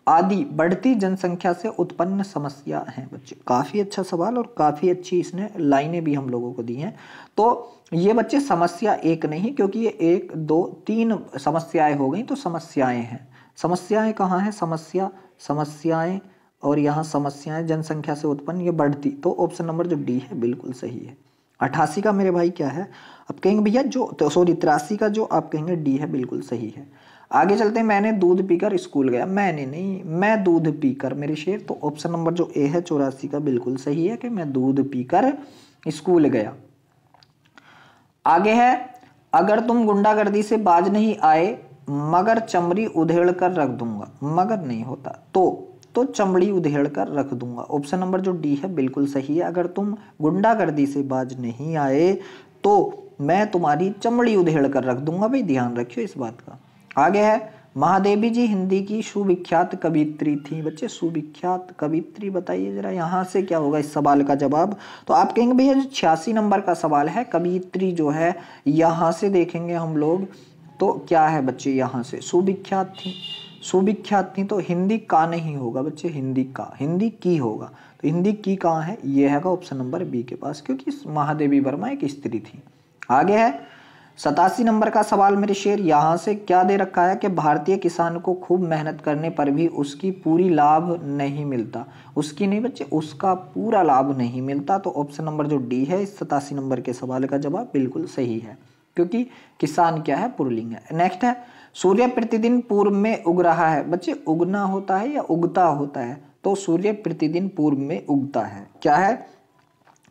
आदि बढ़ती जनसंख्या से उत्पन्न समस्या है बच्चे काफ़ी अच्छा सवाल और काफ़ी अच्छी इसने लाइनें भी हम लोगों को दी हैं तो ये बच्चे समस्या एक नहीं क्योंकि ये एक दो तीन समस्याएं हो गई तो समस्याएं हैं समस्याएं कहाँ हैं समस्या समस्याएं और यहाँ समस्याएं जनसंख्या से उत्पन्न ये बढ़ती तो ऑप्शन नंबर जो डी है बिल्कुल सही है अठासी का मेरे भाई क्या है अब कहेंगे भैया जो तो सॉरी तिरासी का जो आप कहेंगे डी है बिल्कुल सही है आगे चलते मैंने दूध पीकर स्कूल गया मैंने नहीं मैं दूध पीकर मेरे शेर तो ऑप्शन नंबर जो ए है चौरासी का बिल्कुल सही है कि मैं दूध पीकर स्कूल गया आगे है अगर तुम गुंडागर्दी से बाज नहीं आए मगर चमड़ी उधेड़ कर रख दूंगा मगर नहीं होता तो तो चमड़ी उधेड़ कर रख दूंगा ऑप्शन नंबर जो डी है बिल्कुल सही है अगर तुम गुंडागर्दी से बाज नहीं आए तो मैं तुम्हारी चमड़ी उधेड़ कर रख दूंगा भाई ध्यान रखियो इस बात का आगे है महादेवी जी हिंदी की सुविख्यात कवित्री थी बच्चे सुविख्यात कवित्री बताइए जरा यहाँ से क्या होगा इस सवाल का जवाब तो आप कहेंगे भैया जो छियासी नंबर का सवाल है कवित्री जो है यहाँ से देखेंगे हम लोग तो क्या है बच्चे यहाँ से सुविख्यात थी सुविख्यात थी तो हिंदी का नहीं होगा बच्चे हिंदी का हिंदी की होगा तो हिंदी की कहाँ है ये हैगा ऑप्शन नंबर बी के पास क्योंकि महादेवी वर्मा एक स्त्री थी आगे है सतासी नंबर का सवाल मेरे शेर यहाँ से क्या दे रखा है कि भारतीय किसान को खूब मेहनत करने पर भी उसकी पूरी लाभ नहीं मिलता उसकी नहीं बच्चे उसका पूरा लाभ नहीं मिलता तो ऑप्शन नंबर जो डी है इस सतासी नंबर के सवाल का जवाब बिल्कुल सही है क्योंकि किसान क्या है पुरलिंग है नेक्स्ट है सूर्य प्रतिदिन पूर्व में उग रहा है बच्चे उगना होता है या उगता होता है तो सूर्य प्रतिदिन पूर्व में उगता है क्या है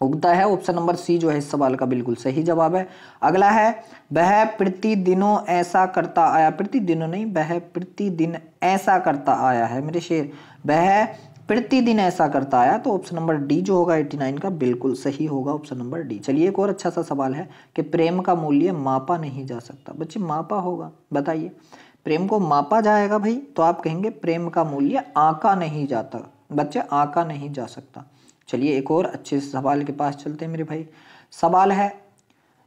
उगता है ऑप्शन नंबर सी जो है इस सवाल का बिल्कुल सही जवाब है अगला है वह प्रतिदिनों ऐसा करता आया प्रतिदिनों नहीं वह प्रतिदिन ऐसा करता आया है मेरे शेर वह प्रतिदिन ऐसा करता आया तो ऑप्शन नंबर डी जो होगा 89 का बिल्कुल सही होगा ऑप्शन नंबर डी चलिए एक और अच्छा सा सवाल है कि प्रेम का मूल्य मापा नहीं जा सकता बच्चे मापा होगा बताइए प्रेम को मापा जाएगा भाई तो आप कहेंगे प्रेम का मूल्य आका नहीं जाता बच्चे आका नहीं जा सकता चलिए एक और अच्छे सवाल के पास चलते हैं मेरे भाई सवाल है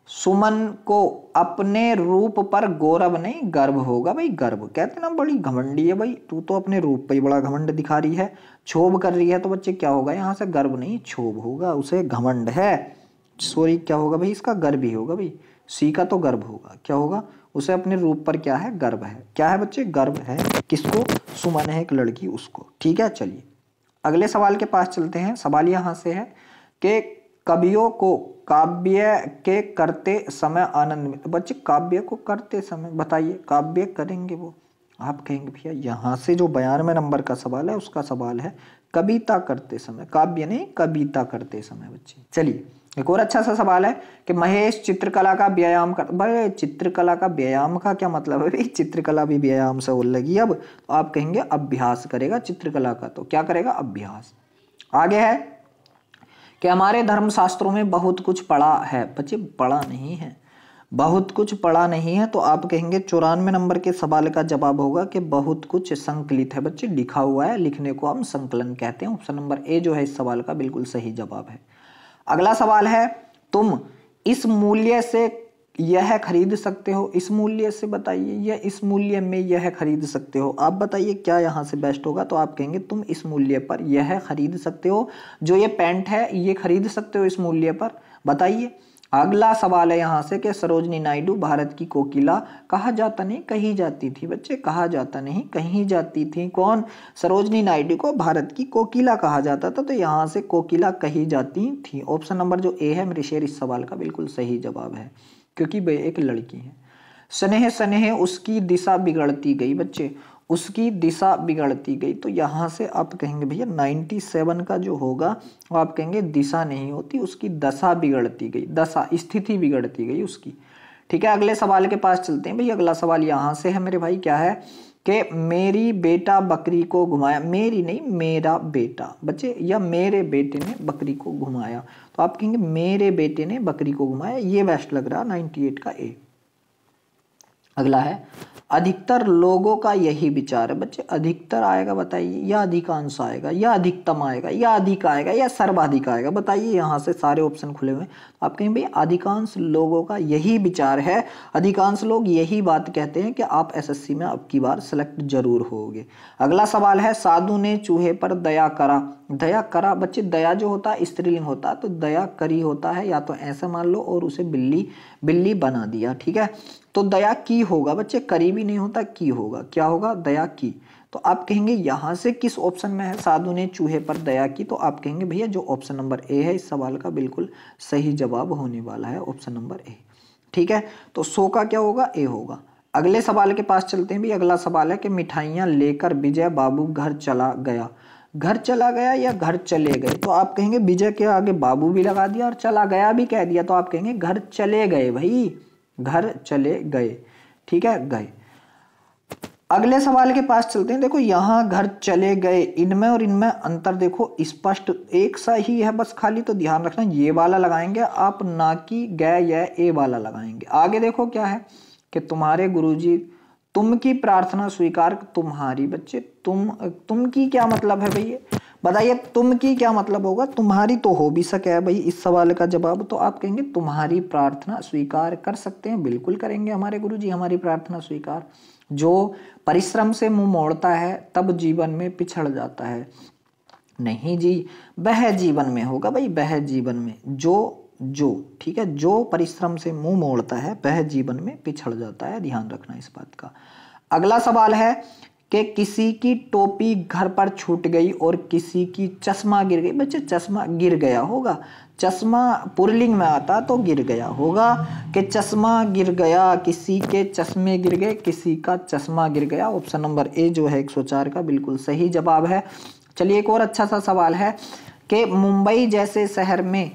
सुमन को अपने रूप पर गौरव नहीं गर्व होगा भाई गर्व कहते ना बड़ी घमंडी है भाई तू तो अपने रूप पर ही बड़ा घमंड दिखा रही है छोभ कर रही है तो बच्चे क्या होगा यहाँ से गर्व नहीं छोभ होगा उसे घमंड है सॉरी क्या होगा भाई इसका गर्व ही होगा भाई सी का तो गर्व होगा क्या होगा उसे अपने रूप पर क्या है गर्व है क्या है बच्चे गर्व है किसको सुमन है एक लड़की उसको ठीक है चलिए अगले सवाल के पास चलते हैं सवाल यहाँ से है कि कवियों को काव्य के करते समय आनंद मिलता बच्चे काव्य को करते समय बताइए काव्य करेंगे वो आप कहेंगे भैया यहाँ से जो बयानवे नंबर का सवाल है उसका सवाल है कविता करते समय काव्य नहीं कविता करते समय बच्चे चलिए एक और अच्छा सा सवाल है कि महेश चित्रकला का व्यायाम कर भाई चित्रकला का व्यायाम का क्या मतलब है भाई चित्रकला भी व्यायाम से हो लगी अब तो आप कहेंगे अभ्यास करेगा चित्रकला का तो क्या करेगा अभ्यास आगे है कि हमारे धर्म शास्त्रों में बहुत कुछ पड़ा है बच्चे पड़ा नहीं है बहुत कुछ पड़ा नहीं है तो आप कहेंगे चौरानवे नंबर के सवाल का जवाब होगा कि बहुत कुछ संकलित है बच्चे लिखा हुआ है लिखने को हम संकलन कहते हैं ऑप्शन नंबर ए जो है इस सवाल का बिल्कुल सही जवाब है अगला सवाल है तुम इस मूल्य से यह खरीद सकते हो इस मूल्य से बताइए या इस मूल्य में यह खरीद सकते हो आप बताइए क्या यहाँ से बेस्ट होगा तो आप कहेंगे तुम इस मूल्य पर यह खरीद सकते हो जो ये पैंट है ये खरीद सकते हो इस मूल्य पर बताइए अगला सवाल है यहाँ से कि सरोजनी नायडू भारत की कोकिला कहा जाता नहीं कही जाती थी बच्चे कहा जाता नहीं कहीं जाती थी कौन सरोजनी नायडू को भारत की कोकिला कहा जाता था तो यहाँ से कोकिला कही जाती थी ऑप्शन नंबर जो ए है शेर इस सवाल का बिल्कुल सही जवाब है क्योंकि वे एक लड़की है स्नेह स्नेह उसकी दिशा बिगड़ती गई बच्चे उसकी दिशा बिगड़ती गई तो यहाँ से आप कहेंगे भैया सेवन का जो होगा वो आप कहेंगे दिशा नहीं होती उसकी दशा बिगड़ती गई दशा स्थिति बिगड़ती गई उसकी ठीक है अगले सवाल के पास चलते हैं भैया अगला सवाल यहाँ से है मेरे भाई क्या है कि मेरी बेटा बकरी को घुमाया मेरी नहीं मेरा बेटा बच्चे या मेरे बेटे ने बकरी को घुमाया तो आप कहेंगे मेरे बेटे ने बकरी को घुमाया ये बेस्ट लग रहा एट का ए अगला है अधिकतर लोगों का यही विचार है बच्चे अधिकतर आएगा बताइए या अधिकांश आएगा या अधिकतम आएगा या अधिक आएगा या सर्वाधिक आएगा बताइए यहाँ से सारे ऑप्शन खुले हुए तो आप कहें भाई अधिकांश लोगों का यही विचार है अधिकांश लोग यही बात कहते हैं कि आप एसएससी में अब की बार सेलेक्ट जरूर होगे अगला सवाल है साधु ने चूहे पर दया करा दया करा बच्चे दया जो होता है स्त्रीलिंग होता है तो दया करी होता है या तो ऐसा मान लो और उसे बिल्ली बिल्ली बना दिया ठीक है तो दया की होगा बच्चे करीबी नहीं होता की होगा क्या होगा दया की तो आप कहेंगे यहाँ से किस ऑप्शन में है साधु ने चूहे पर दया की तो आप कहेंगे भैया जो ऑप्शन नंबर ए है इस सवाल का बिल्कुल सही जवाब होने वाला है ऑप्शन नंबर ए ठीक है तो सो का क्या होगा ए होगा अगले सवाल के पास चलते हैं भी अगला सवाल है कि मिठाइयाँ लेकर विजय बाबू घर चला गया घर चला गया या घर चले गए तो आप कहेंगे विजय के आगे बाबू भी लगा दिया और चला गया भी कह दिया तो आप कहेंगे घर चले गए भाई घर चले गए ठीक है गए अगले सवाल के पास चलते हैं देखो यहाँ घर चले गए इनमें और इनमें अंतर देखो स्पष्ट एक सा ही है बस खाली तो ध्यान रखना ये वाला लगाएंगे आप ना कि गए यह ए वाला लगाएंगे आगे देखो क्या है कि तुम्हारे गुरुजी तुम की प्रार्थना स्वीकार तुम्हारी बच्चे तुम तुम की क्या मतलब है भैया बताइए तुम की क्या मतलब होगा तुम्हारी तो हो भी सके है भाई इस सवाल का जवाब तो आप कहेंगे तुम्हारी प्रार्थना स्वीकार कर सकते हैं बिल्कुल करेंगे हमारे गुरु जी हमारी प्रार्थना स्वीकार जो परिश्रम से मुंह मोड़ता है तब जीवन में पिछड़ जाता है नहीं जी वह जीवन में होगा भाई वह जीवन में जो जो ठीक है जो परिश्रम से मुंह मोड़ता है वह जीवन में पिछड़ जाता है ध्यान रखना इस बात का अगला सवाल है कि किसी की टोपी घर पर छूट गई और किसी की चश्मा गिर गई बच्चे चश्मा गिर गया होगा चश्मा पुरलिंग में आता तो गिर गया होगा कि चश्मा गिर गया किसी के चश्मे गिर गए किसी का चश्मा गिर गया ऑप्शन नंबर ए जो है 104 का बिल्कुल सही जवाब है चलिए एक और अच्छा सा सवाल है कि मुंबई जैसे शहर में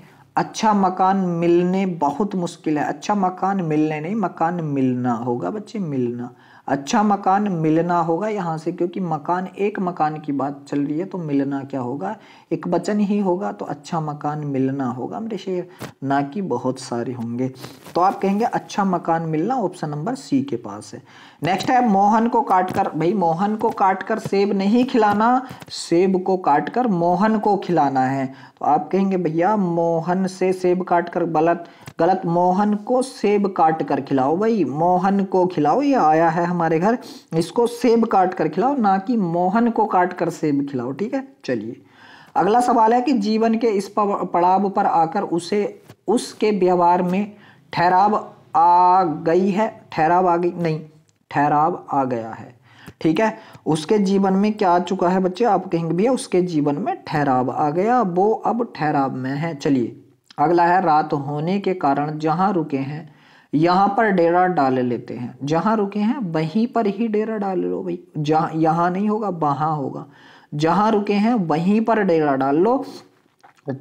अच्छा मकान मिलने बहुत मुश्किल है अच्छा मकान मिलने नहीं मकान मिलना होगा बच्चे मिलना अच्छा मकान मिलना होगा यहाँ से क्योंकि मकान एक मकान की बात चल रही है तो मिलना क्या होगा एक वचन ही होगा तो अच्छा मकान मिलना होगा मेरे शेर ना कि बहुत सारे होंगे तो आप कहेंगे अच्छा मकान मिलना ऑप्शन नंबर सी के पास है नेक्स्ट है मोहन को काट कर भाई मोहन को काट कर सेब नहीं खिलाना सेब को काट कर मोहन को खिलाना है तो आप कहेंगे भैया मोहन से सेब काट कर गलत गलत मोहन को सेब काट कर खिलाओ भाई मोहन को खिलाओ ये आया है हमारे घर इसको सेब काट कर खिलाओ ना कि मोहन को काट कर सेब खिलाओ ठीक है चलिए अगला सवाल है कि जीवन के इस पड़ाव पर आकर उसे उसके व्यवहार में ठहराव आ गई है ठहराव आ गई नहीं ठहराव आ गया है ठीक है उसके जीवन में क्या आ चुका है बच्चे आप कहेंगे भैया उसके जीवन में ठहराव आ गया वो अब ठहराव में है चलिए अगला है रात होने के कारण जहां रुके हैं यहाँ पर डेरा डाल लेते हैं जहाँ रुके हैं वहीं पर ही डेरा डाल लो भाई जहाँ यहाँ नहीं होगा वहाँ होगा जहाँ रुके हैं वहीं पर डेरा डाल लो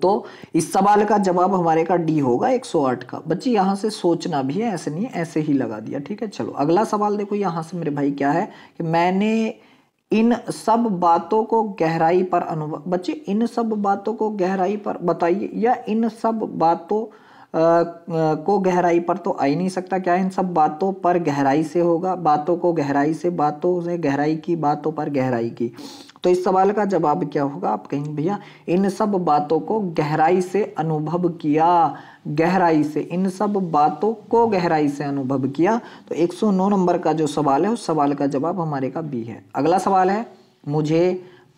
तो इस सवाल का जवाब हमारे का डी होगा 108 का बच्चे यहाँ से सोचना भी है ऐसे नहीं है ऐसे ही लगा दिया ठीक है चलो अगला सवाल देखो यहाँ से मेरे भाई क्या है कि मैंने इन सब बातों को गहराई पर अनुभव बच्चे इन सब बातों को गहराई पर बताइए या इन सब बातों को गहराई पर तो आ ही नहीं सकता क्या इन सब बातों पर गहराई से होगा बातों को गहराई से बातों से गहराई की बातों पर गहराई की तो इस सवाल का जवाब क्या होगा आप कहेंगे भैया इन सब बातों को गहराई से अनुभव किया गहराई से इन सब बातों को गहराई से अनुभव किया तो 109 नंबर का जो सवाल है उस सवाल का जवाब हमारे का बी है अगला सवाल है मुझे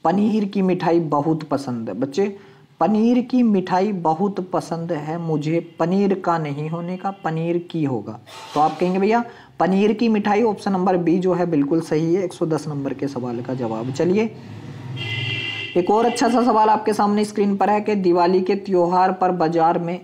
पनीर की मिठाई बहुत पसंद है बच्चे पनीर की मिठाई बहुत पसंद है मुझे पनीर का नहीं होने का पनीर की होगा तो आप कहेंगे भैया पनीर की मिठाई ऑप्शन नंबर बी जो है बिल्कुल सही है 110 नंबर के सवाल का जवाब चलिए एक और अच्छा सा सवाल आपके सामने स्क्रीन पर है कि दिवाली के त्योहार पर बाजार में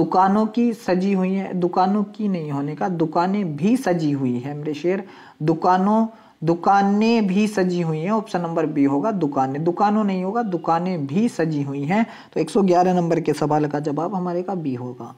दुकानों की सजी हुई है दुकानों की नहीं होने का दुकानें भी सजी हुई है मेरे शेर दुकानों दुकानें भी सजी हुई हैं ऑप्शन नंबर बी होगा दुकानें दुकानों नहीं होगा दुकानें भी सजी हुई हैं तो 111 नंबर के सवाल का जवाब हमारे का बी होगा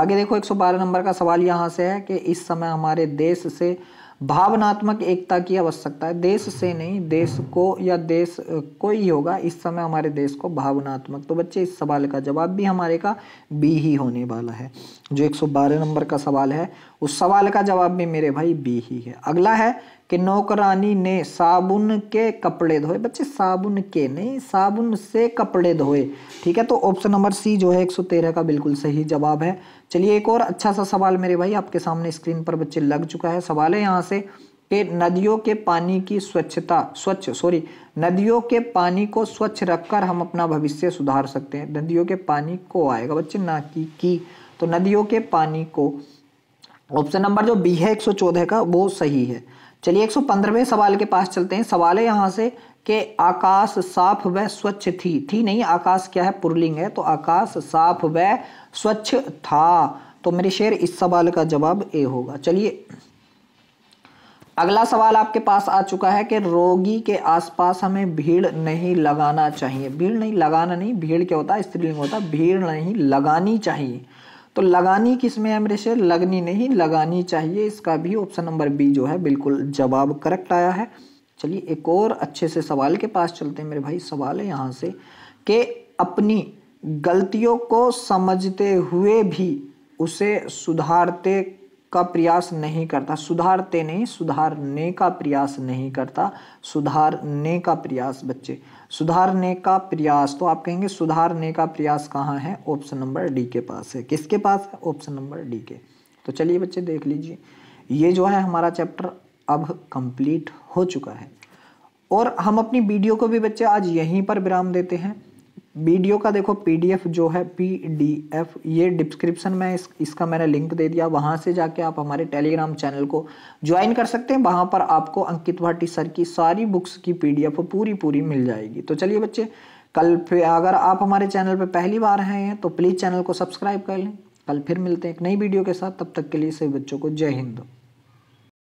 आगे देखो 112 नंबर का सवाल यहाँ से है कि इस समय हमारे देश से भावनात्मक एकता की आवश्यकता है देश से नहीं देश को या देश कोई ही होगा इस समय हमारे देश को भावनात्मक तो बच्चे इस सवाल का जवाब भी हमारे का बी ही होने वाला है जो 112 नंबर का सवाल है उस सवाल का जवाब भी मेरे भाई बी ही है अगला है कि नौकरानी ने साबुन के कपड़े धोए बच्चे साबुन के नहीं साबुन से कपड़े धोए ठीक है तो ऑप्शन नंबर सी जो है 113 का बिल्कुल सही जवाब है चलिए एक और अच्छा सा सवाल मेरे भाई आपके सामने स्क्रीन पर बच्चे लग चुका है सवाल है यहाँ से कि नदियों के पानी की स्वच्छता स्वच्छ सॉरी नदियों के पानी को स्वच्छ रखकर हम अपना भविष्य सुधार सकते हैं नदियों के पानी को आएगा बच्चे ना की की तो नदियों के पानी को ऑप्शन नंबर जो बी है 114 का वो सही है चलिए एक सौ सवाल के पास चलते हैं सवाल है यहाँ से कि आकाश साफ व स्वच्छ थी थी नहीं आकाश क्या है पुरलिंग है तो आकाश साफ व स्वच्छ था तो मेरे शेर इस सवाल का जवाब ए होगा चलिए अगला सवाल आपके पास आ चुका है कि रोगी के आसपास हमें भीड़ नहीं लगाना चाहिए भीड़ नहीं लगाना नहीं भीड़ क्या होता है स्त्रीलिंग होता है भीड़ नहीं लगानी चाहिए तो लगानी किस में है से लगनी नहीं लगानी चाहिए इसका भी ऑप्शन नंबर बी जो है बिल्कुल जवाब करेक्ट आया है चलिए एक और अच्छे से सवाल के पास चलते हैं मेरे भाई सवाल है यहाँ से कि अपनी गलतियों को समझते हुए भी उसे सुधारते का प्रयास नहीं करता सुधारते नहीं सुधारने का प्रयास नहीं करता सुधारने का प्रयास बच्चे सुधारने का प्रयास तो आप कहेंगे सुधारने का प्रयास कहाँ है ऑप्शन नंबर डी के पास है किसके पास है ऑप्शन नंबर डी के तो चलिए बच्चे देख लीजिए ये जो है हमारा चैप्टर अब कंप्लीट हो चुका है और हम अपनी वीडियो को भी बच्चे आज यहीं पर विराम देते हैं वीडियो का देखो पीडीएफ जो है पीडीएफ ये डिस्क्रिप्शन में इस, इसका मैंने लिंक दे दिया वहाँ से जाके आप हमारे टेलीग्राम चैनल को ज्वाइन कर सकते हैं वहाँ पर आपको अंकित भाटी सर की सारी बुक्स की पीडीएफ पूरी पूरी मिल जाएगी तो चलिए बच्चे कल फिर अगर आप हमारे चैनल पर पहली बार आए हैं तो प्लीज़ चैनल को सब्सक्राइब कर लें कल फिर मिलते हैं एक नई वीडियो के साथ तब तक के लिए सभी बच्चों को जय हिंद